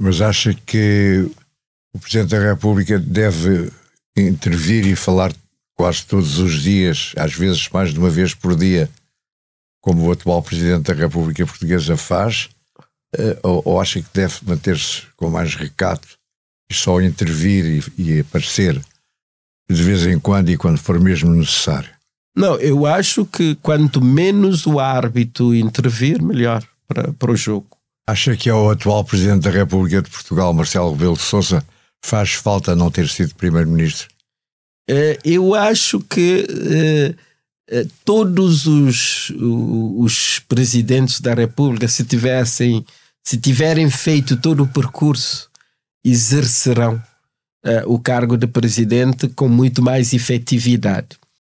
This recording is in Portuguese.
mas acha que o Presidente da República deve intervir e falar quase todos os dias, às vezes mais de uma vez por dia, como o atual Presidente da República Portuguesa faz, eh, ou, ou acha que deve manter-se com mais recato e só intervir e, e aparecer de vez em quando e quando for mesmo necessário? Não, eu acho que quanto menos o árbitro intervir, melhor para, para o jogo. Acha que ao é atual Presidente da República de Portugal, Marcelo Rebelo de Sousa, faz falta não ter sido Primeiro-Ministro? É, eu acho que é, todos os, os presidentes da República, se tivessem, se tiverem feito todo o percurso, exercerão o cargo de presidente com muito mais efetividade.